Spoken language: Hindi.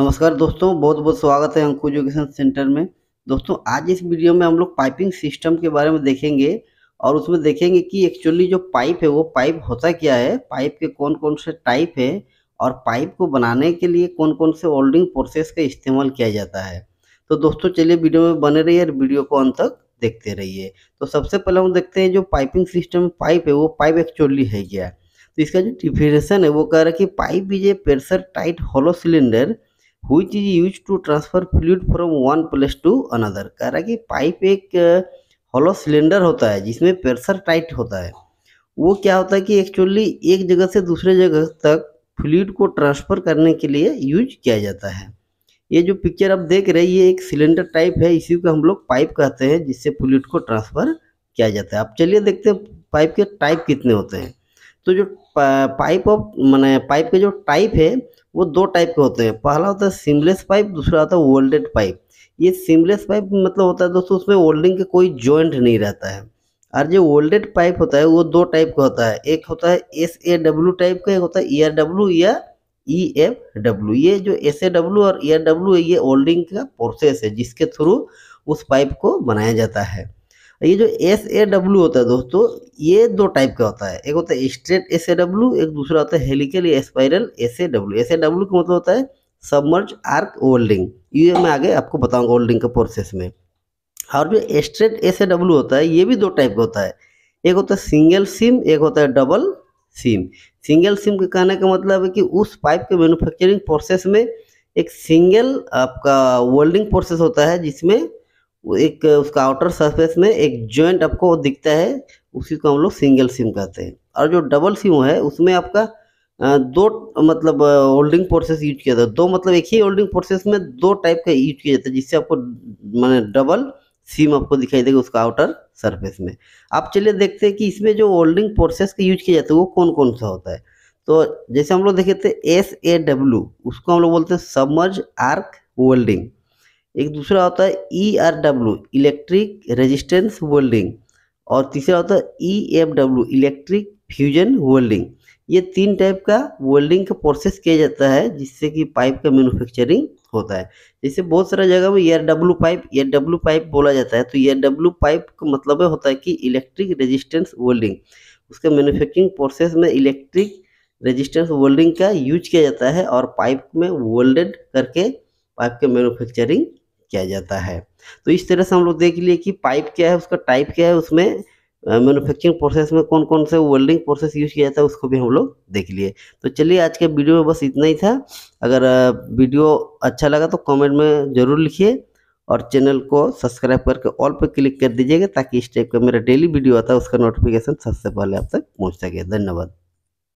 नमस्कार दोस्तों बहुत बहुत स्वागत है अंकु एजुकेशन सेंटर में दोस्तों आज इस वीडियो में हम लोग पाइपिंग सिस्टम के बारे में देखेंगे और उसमें देखेंगे कि एक्चुअली जो पाइप है वो पाइप होता क्या है पाइप के कौन कौन से टाइप है और पाइप को बनाने के लिए कौन कौन से वोल्डिंग प्रोसेस का इस्तेमाल किया जाता है तो दोस्तों चलिए वीडियो में बने रहिए और वीडियो को अंत तक देखते रहिए तो सबसे पहले हम देखते हैं जो पाइपिंग सिस्टम पाइप है वो पाइप एक्चुअली है क्या तो इसका जो डिफिनेशन है वो कह रहा है कि pipe is a pressure tight hollow cylinder हुई is use to transfer fluid from one place to another कह रहा है कि पाइप एक हॉलो सिलेंडर होता है जिसमें प्रेशर टाइट होता है वो क्या होता है कि एक्चुअली एक जगह से दूसरे जगह तक फ्लूड को ट्रांसफ़र करने के लिए यूज किया जाता है ये जो पिक्चर आप देख रहे हैं ये एक सिलेंडर टाइप है इसी को हम लोग पाइप कहते हैं जिससे फ्लूड को ट्रांसफ़र किया जाता है अब चलिए देखते हैं पाइप के टाइप कितने होते हैं तो जो पाइप ऑफ मैंने पाइप के जो टाइप है वो दो टाइप के होते हैं पहला होता है सिमलेस पाइप दूसरा होता है वोल्डेड पाइप ये सिमलेस पाइप मतलब होता है दोस्तों उसमें वोल्डिंग के कोई जॉइंट नहीं रहता है और जो वोल्डेड पाइप होता है वो दो टाइप का होता है एक होता है एस ए डब्ल्यू टाइप का एक होता है ई आर डब्ल्यू या ई एफ डब्ल्यू ये जो एस ए डब्ल्यू और ई आर डब्ल्यू ये वोल्डिंग का प्रोसेस है जिसके थ्रू उस पाइप को बनाया जाता है ये जो एस ए डब्ल्यू होता है दोस्तों ये दो टाइप का होता है एक होता है स्ट्रेट एस ए डब्ल्यू एक दूसरा होता है हेलिकल या spiral S A W S A W का मतलब होता है सबमर्ज आर्क ओल्डिंग ये मैं आगे आपको बताऊंगा ओल्डिंग का प्रोसेस में और जो स्ट्रेट एस ए डब्ल्यू होता है ये भी दो टाइप का होता है एक होता है सिंगल सिम एक होता है डबल सिम सिंगल सिम के कहने का मतलब है कि उस पाइप के मैनुफैक्चरिंग प्रोसेस में एक सिंगल आपका वोल्डिंग प्रोसेस होता है जिसमें एक उसका आउटर सरफेस में एक जॉइंट आपको दिखता है उसी को हम लोग सिंगल सिम कहते हैं और जो डबल सिम है उसमें आपका दो मतलब होल्डिंग प्रोसेस यूज किया जाता है दो मतलब एक ही होल्डिंग प्रोसेस में दो टाइप का यूज किया जाता है जिससे आपको मैंने डबल सिम आपको दिखाई देगा उसका आउटर सरफेस में आप चलिए देखते हैं कि इसमें जो होल्डिंग प्रोसेस का यूज किया जाता है वो कौन कौन सा होता है तो जैसे हम लोग देखे थे तो एस ए डब्ल्यू उसको हम लोग बोलते हैं सबमर्ज आर्क वेल्डिंग एक दूसरा होता है E R W electric resistance welding और तीसरा होता है E F W electric fusion welding ये तीन टाइप का वेल्डिंग का प्रोसेस किया जाता है जिससे कि पाइप का मैन्युफैक्चरिंग होता है जैसे बहुत सारा जगह में E R W pipe E R W pipe बोला जाता है तो एयर डब्लू पाइप का मतलब होता है कि इलेक्ट्रिक रेजिस्टेंस वेल्डिंग उसका मैन्युफैक्चरिंग प्रोसेस में इलेक्ट्रिक रेजिस्टेंस वेल्डिंग का यूज किया जाता है और पाइप में वेल्डेड करके पाइप का मैन्युफैक्चरिंग किया जाता है तो इस तरह से हम लोग देख लिए कि पाइप क्या है उसका टाइप क्या है उसमें uh, प्रोसेस में कौन कौन से वेल्डिंग प्रोसेस यूज किया जाता है उसको भी हम लोग देख लिए तो चलिए आज के वीडियो में बस इतना ही था अगर वीडियो अच्छा लगा तो कमेंट में ज़रूर लिखिए और चैनल को सब्सक्राइब करके ऑल पर क्लिक कर दीजिएगा ताकि इस टाइप का मेरा डेली वीडियो आता है उसका नोटिफिकेशन सबसे पहले आप तक पहुँच सके धन्यवाद